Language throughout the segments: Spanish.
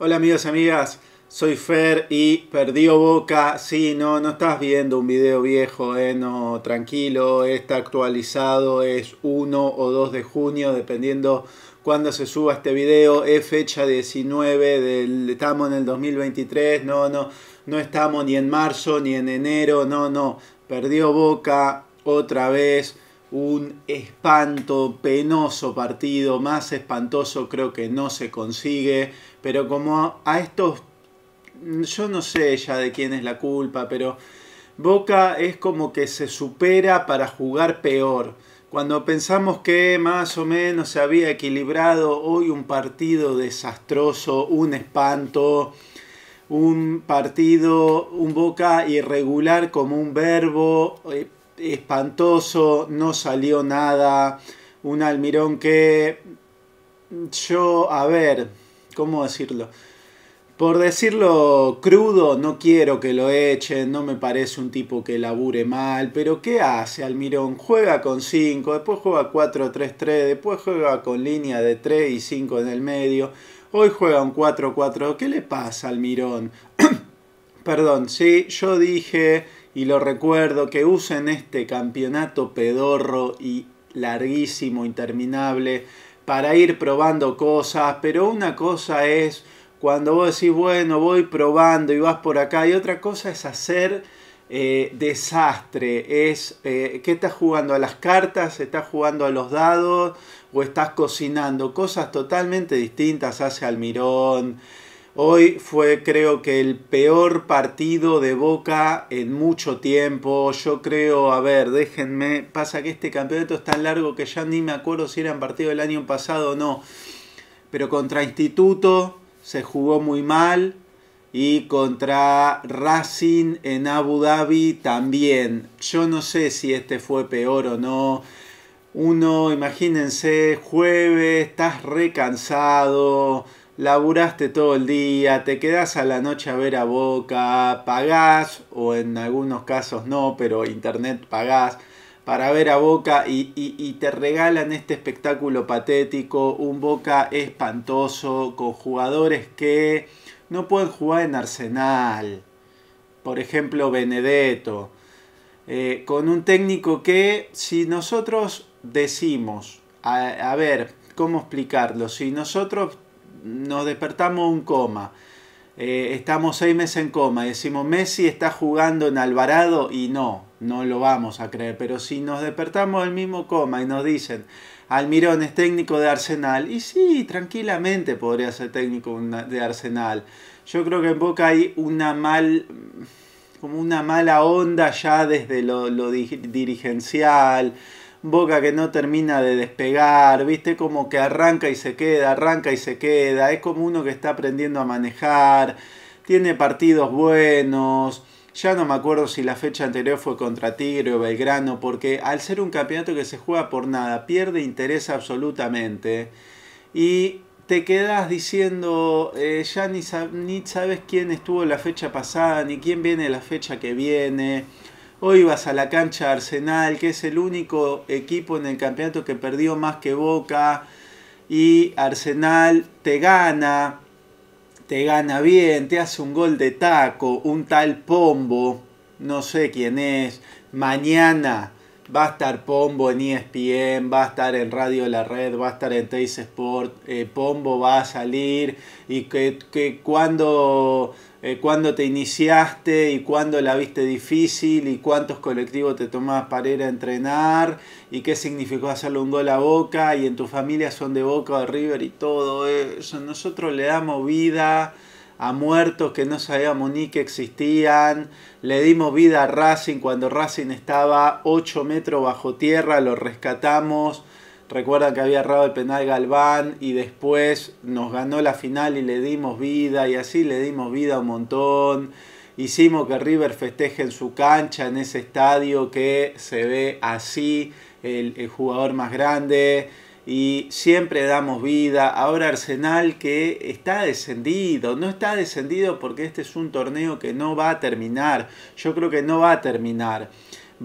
Hola amigos y amigas, soy Fer y perdió boca. Sí, no, no estás viendo un video viejo, eh, no, tranquilo, está actualizado, es 1 o 2 de junio, dependiendo cuando se suba este video, es fecha 19 del, estamos en el 2023, no, no, no estamos ni en marzo ni en enero, no, no, perdió boca otra vez un espanto, penoso partido, más espantoso creo que no se consigue, pero como a estos, yo no sé ya de quién es la culpa, pero Boca es como que se supera para jugar peor. Cuando pensamos que más o menos se había equilibrado, hoy un partido desastroso, un espanto, un partido, un Boca irregular como un verbo, eh, espantoso, no salió nada. Un Almirón que yo, a ver, ¿cómo decirlo? Por decirlo crudo, no quiero que lo echen, no me parece un tipo que labure mal, pero ¿qué hace Almirón? Juega con 5, después juega 4-3-3, después juega con línea de 3 y 5 en el medio, hoy juega un 4-4, ¿qué le pasa a Almirón? Perdón, sí, yo dije y lo recuerdo, que usen este campeonato pedorro y larguísimo, interminable, para ir probando cosas, pero una cosa es cuando vos decís, bueno, voy probando y vas por acá, y otra cosa es hacer eh, desastre, es eh, que estás jugando a las cartas, estás jugando a los dados o estás cocinando, cosas totalmente distintas hace Almirón. Hoy fue creo que el peor partido de Boca en mucho tiempo. Yo creo, a ver, déjenme, pasa que este campeonato es tan largo que ya ni me acuerdo si eran partido del año pasado o no. Pero contra Instituto se jugó muy mal y contra Racing en Abu Dhabi también. Yo no sé si este fue peor o no. Uno, imagínense, jueves, estás recansado laburaste todo el día, te quedas a la noche a ver a boca, pagás, o en algunos casos no, pero internet pagás para ver a Boca y, te regalan este espectáculo patético, un Boca espantoso, con jugadores que no pueden jugar en Arsenal, por ejemplo Benedetto, eh, con un técnico que si nosotros decimos, a, a ver, ¿cómo explicarlo? Si nosotros nos despertamos un coma. Eh, estamos seis meses en coma y decimos Messi está jugando en Alvarado y no, no lo vamos a creer. Pero si nos despertamos el mismo coma y nos dicen Almirón es técnico de Arsenal, y sí, tranquilamente podría ser técnico de Arsenal. Yo creo que en Boca hay una mal como una mala onda ya desde lo dirigencial, Boca que no termina de despegar, ¿viste? Como que arranca y se queda, arranca y se queda. Es como uno que está aprendiendo a manejar, tiene partidos buenos. Ya no me acuerdo si la fecha anterior fue contra Tigre o Belgrano, porque al ser un campeonato que se juega por nada, pierde interés absolutamente. Y te quedas diciendo, eh, ya ni, ni sabes quién estuvo la fecha pasada, ni quién viene la fecha que viene. Hoy vas a la cancha Arsenal, que es el único equipo en el campeonato que perdió más que Boca. Y Arsenal te gana, te gana bien, te hace un gol de taco, un tal Pombo, no sé quién es. Mañana Va a estar Pombo en ESPN, va a estar en Radio La Red, va a estar en Teis Sport. Eh, Pombo va a salir y que, que cuando, eh, cuando te iniciaste y cuándo la viste difícil y cuántos colectivos te tomabas para ir a entrenar y qué significó hacerle un gol a Boca y en tu familia son de Boca o de River y todo eso. Nosotros le damos vida a muertos que no sabíamos ni que existían. Le dimos vida a Racing cuando Racing estaba 8 metros bajo tierra, lo rescatamos. recuerda que había errado el penal Galván y después nos ganó la final y le dimos vida y así le dimos vida un montón. Hicimos que River festeje en su cancha, en ese estadio que se ve así el, el jugador más grande y siempre damos vida. Ahora Arsenal que está descendido, no está descendido porque este es un torneo que no va a terminar. Yo creo que no va a terminar.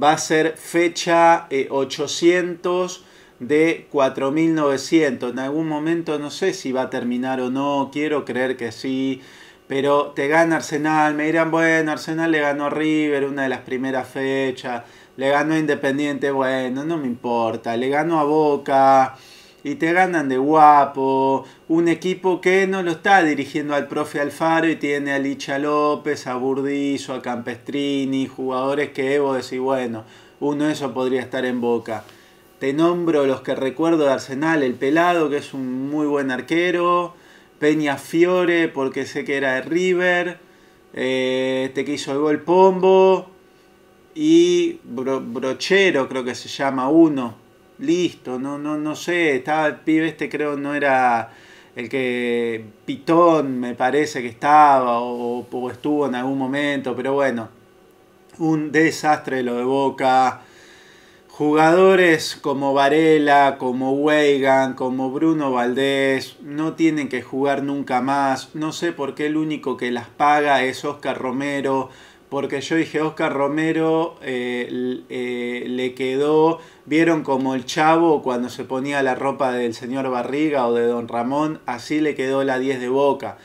Va a ser fecha 800 eh, de 4.900. En algún momento no sé si va a terminar o no, quiero creer que sí. Pero te gana Arsenal, me dirán, bueno, Arsenal le ganó a River una de las primeras fechas, le ganó a Independiente, bueno, no me importa, le ganó a Boca, y te ganan de guapo. Un equipo que no lo está dirigiendo al profe Alfaro y tiene a Licha López, a Burdizo, a Campestrini, jugadores que Evo decís, bueno, uno de esos podría estar en boca. Te nombro los que recuerdo de Arsenal, el Pelado, que es un muy buen arquero, Peña Fiore, porque sé que era de River, eh, te este quiso el gol Pombo, y Brochero, creo que se llama uno, listo, no, no, no sé, estaba el pibe este creo no era el que Pitón me parece que estaba o, estuvo en algún momento, pero bueno, un desastre lo de Boca. Jugadores como Varela, como Weigan, como Bruno Valdés, no tienen que jugar nunca más. No sé por qué el único que las paga es Oscar Romero porque yo dije, Oscar Romero eh, eh, le quedó, vieron como el chavo cuando se ponía la ropa del señor Barriga o de don Ramón, así le quedó la 10 de boca.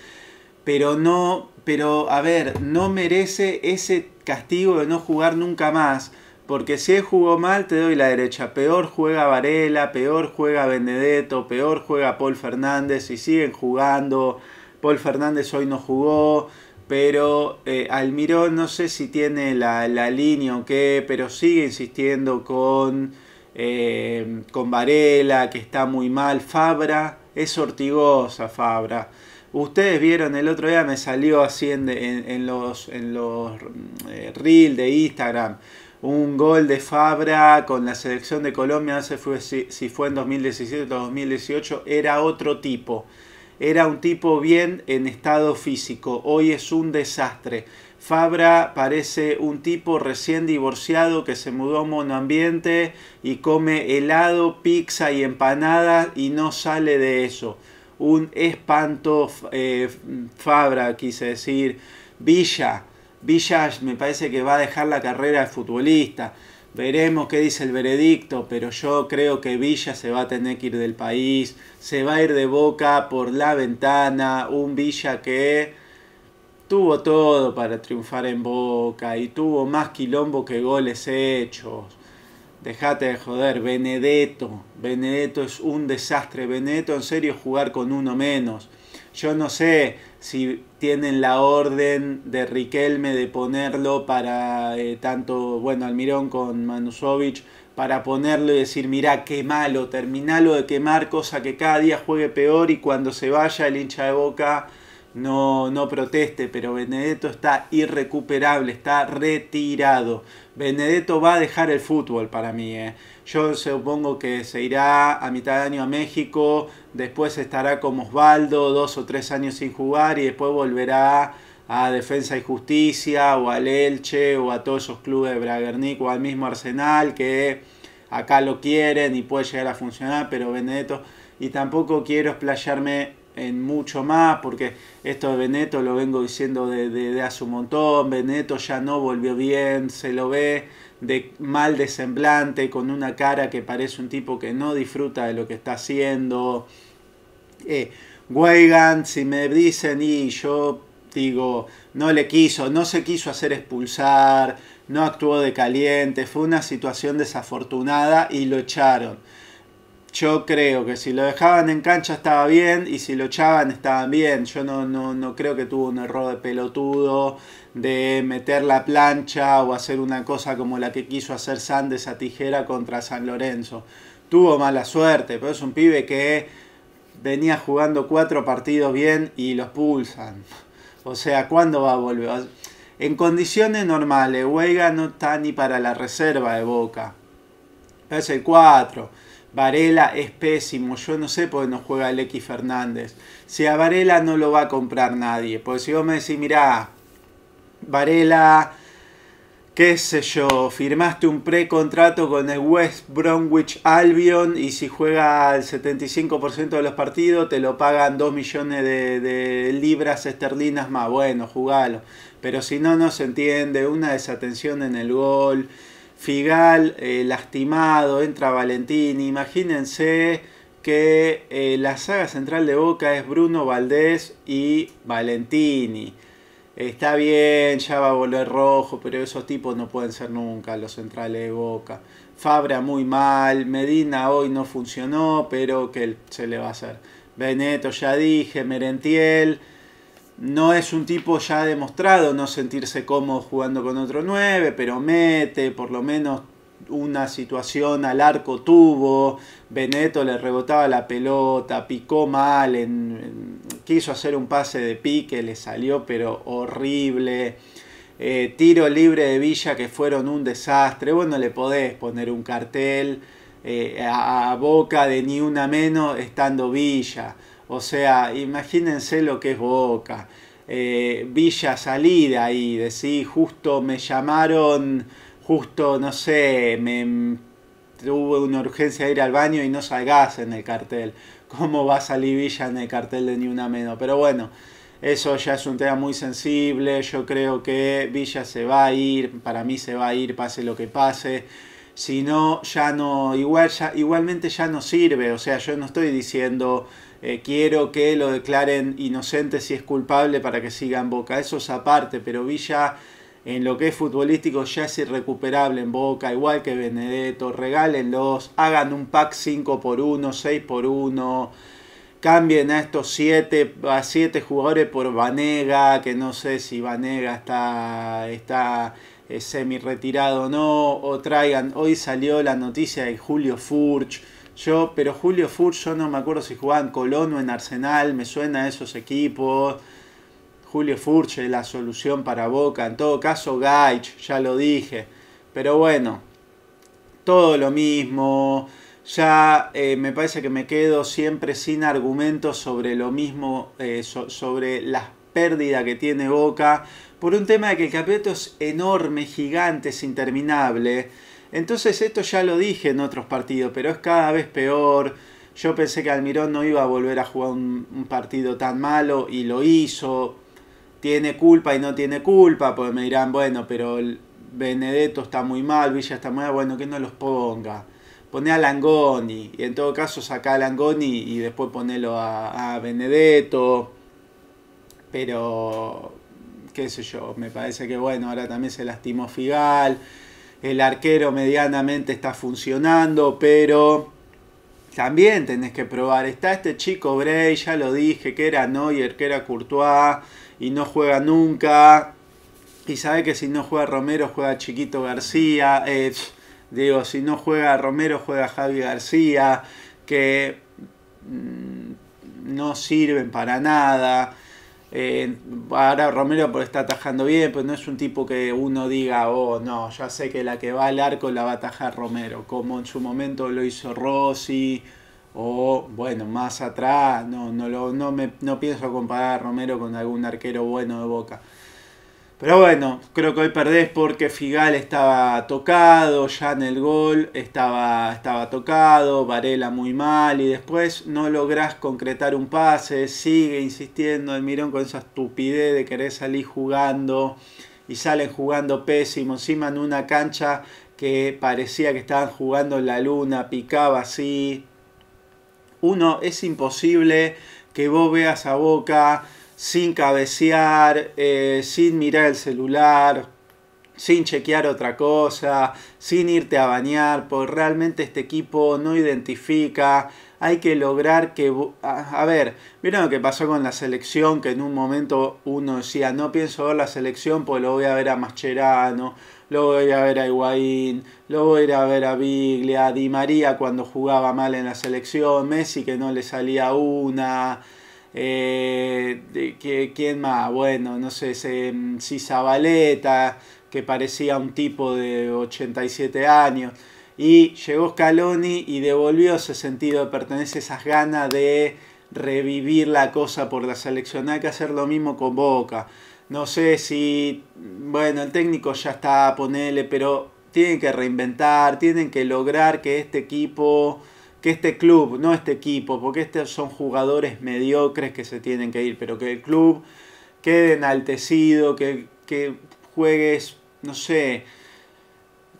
Pero no, pero a ver, no merece ese castigo de no jugar nunca más. Porque si él jugó mal, te doy la derecha. Peor juega Varela, peor juega Benedetto, peor juega Paul Fernández y siguen jugando. Paul Fernández hoy no jugó pero eh, Almirón no sé si tiene la, línea o qué, pero sigue insistiendo eh, con, Varela, que está muy mal. Fabra es ortigosa, Fabra. Ustedes vieron el otro día, me salió así en, los, eh, reels de Instagram. Un gol de Fabra con la selección de Colombia, no sé si fue en 2017 o 2018, era otro tipo era un tipo bien en estado físico, hoy es un desastre. Fabra parece un tipo recién divorciado que se mudó a monoambiente y come helado, pizza y empanadas y no sale de eso. Un espanto eh, Fabra, quise decir. Villa, Villa me parece que va a dejar la carrera de futbolista. Veremos qué dice el veredicto, pero yo creo que Villa se va a tener que ir del país, se va a ir de boca por la ventana, un Villa que tuvo todo para triunfar en boca y tuvo más quilombo que goles hechos. Dejate de joder, Benedetto. Benedetto es un desastre. Benedetto en serio jugar con uno menos. Yo no sé si tienen la orden de Riquelme de ponerlo para eh, tanto, bueno, Almirón con Manusovich, para ponerlo y decir, mirá, qué malo, terminalo de quemar, cosa que cada día juegue peor y cuando se vaya el hincha de boca no, no proteste, pero Benedetto está irrecuperable, está retirado. Benedetto va a dejar el fútbol para mí, ¿eh? Yo supongo que se irá a mitad de año a México, después estará con Osvaldo dos o tres años sin jugar y después volverá a Defensa y Justicia o al Elche o a todos esos clubes de Bragernic o al mismo Arsenal que acá lo quieren y puede llegar a funcionar, pero Veneto y tampoco quiero explayarme en mucho más, porque esto de Beneto lo vengo diciendo desde hace un montón, Beneto ya no volvió bien, se lo ve de mal de semblante, con una cara que parece un tipo que no disfruta de lo que está haciendo. Eh, Weigand, si me dicen, y yo digo, no le quiso, no se quiso hacer expulsar, no actuó de caliente, fue una situación desafortunada y lo echaron. Yo creo que si lo dejaban en cancha estaba bien y si lo echaban estaban bien. Yo no, no, creo que tuvo un error de pelotudo, de meter la plancha o hacer una cosa como la que quiso hacer Sandes a tijera contra San Lorenzo. Tuvo mala suerte, pero es un pibe que venía jugando cuatro partidos bien y los pulsan. O sea, ¿cuándo va a volver? En condiciones normales, huega, no está ni para la reserva de Boca. Es el 4 Varela es pésimo, yo no sé por qué no juega X Fernández. Si a Varela no lo va a comprar nadie, porque si vos me decís, mirá, Varela, qué sé yo, firmaste un precontrato con el West Bromwich Albion y si juega el 75% de los partidos te lo pagan 2 millones de, de, libras esterlinas más, bueno, jugalo. Pero si no, no se entiende, una desatención en el gol. Figal eh, lastimado, entra Valentini. Imagínense que eh, la saga central de Boca es Bruno Valdés y Valentini. Está bien, ya va a volver rojo, pero esos tipos no pueden ser nunca los centrales de Boca. Fabra muy mal, Medina hoy no funcionó, pero que se le va a hacer. Beneto ya dije, Merentiel no es un tipo ya demostrado no sentirse cómodo jugando con otro 9, pero mete, por lo menos una situación al arco tuvo, Beneto le rebotaba la pelota, picó mal, quiso hacer un pase de pique, le salió pero horrible, eh, tiro libre de Villa que fueron un desastre, bueno, le podés poner un cartel eh, a boca de ni una menos estando Villa. O sea, imagínense lo que es Boca. Eh, Villa salida ahí, decir, justo me llamaron, justo, no sé, me tuve una urgencia de ir al baño y no salgas en el cartel. ¿Cómo va a salir Villa en el cartel de Ni Una Menos? Pero bueno, eso ya es un tema muy sensible. Yo creo que Villa se va a ir, para mí se va a ir, pase lo que pase si no, ya no, igual, ya, igualmente ya no sirve. O sea, yo no estoy diciendo eh, quiero que lo declaren inocente si es culpable para que siga en Boca. Eso es aparte, pero Villa en lo que es futbolístico ya es irrecuperable en Boca, igual que Benedetto. Regálenlos, hagan un pack 5 por 1, 6 por 1 cambien a estos 7 a siete jugadores por Vanega, que no sé si Vanega está, está semi retirado no, o traigan, hoy salió la noticia de Julio Furch, yo, pero Julio Furch, yo no me acuerdo si jugaba en Colón o en Arsenal, me suena a esos equipos. Julio Furch es la solución para Boca, en todo caso Gaich, ya lo dije, pero bueno, todo lo mismo. Ya eh, me parece que me quedo siempre sin argumentos sobre lo mismo, eh, sobre las pérdidas que tiene Boca por un tema de que el campeonato es enorme, gigante, es interminable. Entonces esto ya lo dije en otros partidos, pero es cada vez peor. Yo pensé que Almirón no iba a volver a jugar un, partido tan malo y lo hizo. Tiene culpa y no tiene culpa, porque me dirán, bueno, pero Benedetto está muy mal, Villa está muy mal, bueno, que no los ponga. Pone a Langoni, y en todo caso saca a Langoni y después ponelo a Benedetto. Pero qué sé yo, me parece que bueno, ahora también se lastimó Figal, el arquero medianamente está funcionando, pero también tenés que probar. Está este chico Bray, ya lo dije, que era Neuer, que era Courtois, y no juega nunca. Y sabe que si no juega Romero, juega Chiquito García. Eh, digo, si no juega Romero, juega Javi García, que mm, no sirven para nada. Eh, ahora Romero pues, está atajando bien, pero no es un tipo que uno diga, oh no, ya sé que la que va al arco la va a atajar Romero, como en su momento lo hizo Rossi, o bueno, más atrás, no, no, lo, no, me, no pienso comparar a Romero con algún arquero bueno de boca. Pero bueno, creo que hoy perdés porque Figal estaba tocado, ya en el gol estaba, estaba tocado, Varela muy mal y después no lográs concretar un pase, sigue insistiendo el Mirón con esa estupidez de querer salir jugando y salen jugando pésimo, encima en una cancha que parecía que estaban jugando en la luna, picaba así. Uno, es imposible que vos veas a Boca sin cabecear, eh, sin mirar el celular, sin chequear otra cosa, sin irte a bañar, porque realmente este equipo no identifica. Hay que lograr que... A, ver, miren lo que pasó con la selección? Que en un momento uno decía, no pienso ver la selección pues lo voy a ver a Mascherano, lo voy a ver a Higuaín, lo voy a ver a Biglia, a Di María cuando jugaba mal en la selección, Messi que no le salía una... Eh, ¿Quién más? Bueno, no sé, mm, si Zabaleta, que parecía un tipo de 87 años. Y llegó Scaloni y devolvió ese sentido de pertenencia, esas ganas de revivir la cosa por la selección. Hay que hacer lo mismo con Boca. No sé si, bueno, el técnico ya está, a ponerle, pero tienen que reinventar, tienen que lograr que este equipo que este club, no este equipo, porque estos son jugadores mediocres que se tienen que ir, pero que el club quede enaltecido, que, que juegues, no sé,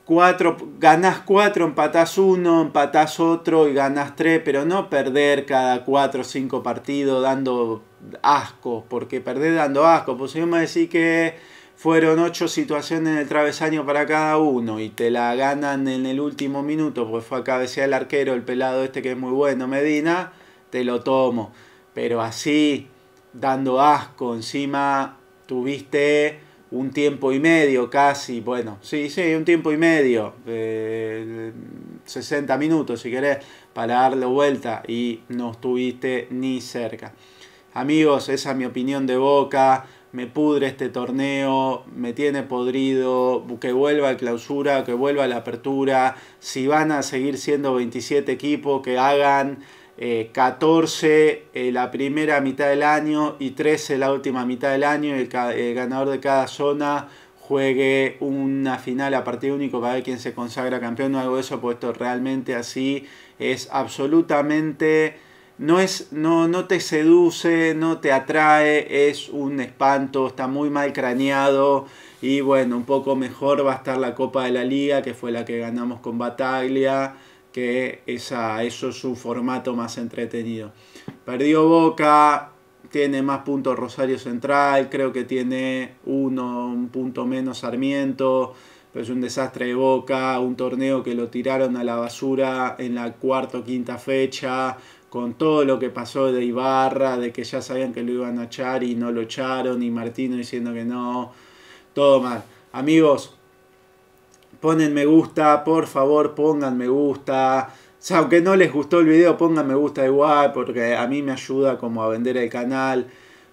cuatro, ganás cuatro, empatás uno, empatás otro y ganás tres, pero no perder cada cuatro o cinco partidos dando asco, porque perder dando asco, pues yo me decís que fueron ocho situaciones en el travesaño para cada uno y te la ganan en el último minuto, Porque fue a cabecear el arquero, el pelado este que es muy bueno, Medina, te lo tomo. Pero así, dando asco, encima tuviste un tiempo y medio casi, bueno, sí, sí, un tiempo y medio, 60 eh, minutos si querés, para darle vuelta y no estuviste ni cerca. Amigos, esa es mi opinión de boca me pudre este torneo, me tiene podrido, que vuelva a clausura, que vuelva a la apertura, si van a seguir siendo 27 equipos, que hagan 14 eh, eh, la primera mitad del año y 13 la última mitad del año, y el, ganador de cada zona juegue una final a partido único para ver quién se consagra campeón o algo de eso, puesto realmente así es absolutamente no, es, no, no te seduce, no te atrae, es un espanto, está muy mal craneado. Y bueno, un poco mejor va a estar la Copa de la Liga, que fue la que ganamos con Bataglia, que eso es un formato más entretenido. Perdió Boca, tiene más puntos Rosario Central, creo que tiene uno, un punto menos Sarmiento es un desastre de boca, un torneo que lo tiraron a la basura en la cuarta o quinta fecha, con todo lo que pasó de Ibarra, de que ya sabían que lo iban a echar y no lo echaron, y Martino diciendo que no, todo mal. Amigos, ponen me gusta, por favor pongan me gusta. O sea, aunque no les gustó el video, pongan me gusta igual, porque a mí me ayuda como a vender el canal.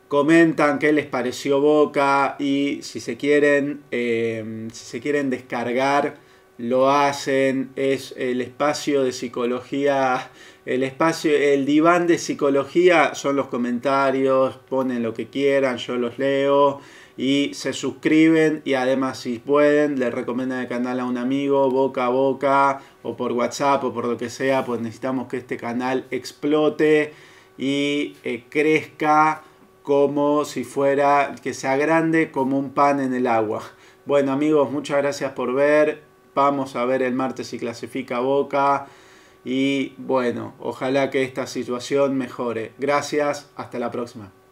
Comentan qué les pareció Boca y si se quieren, eh, si se quieren descargar, lo hacen. Es el espacio de psicología, el espacio, el diván de psicología son los comentarios, ponen lo que quieran, yo los leo y se suscriben y además si pueden les recomiendan el canal a un amigo boca a boca o por WhatsApp o por lo que sea, pues necesitamos que este canal explote y eh, crezca como si fuera que sea grande como un pan en el agua. Bueno amigos, muchas gracias por ver. Vamos a ver el martes si clasifica Boca. Y bueno, ojalá que esta situación mejore. Gracias, hasta la próxima.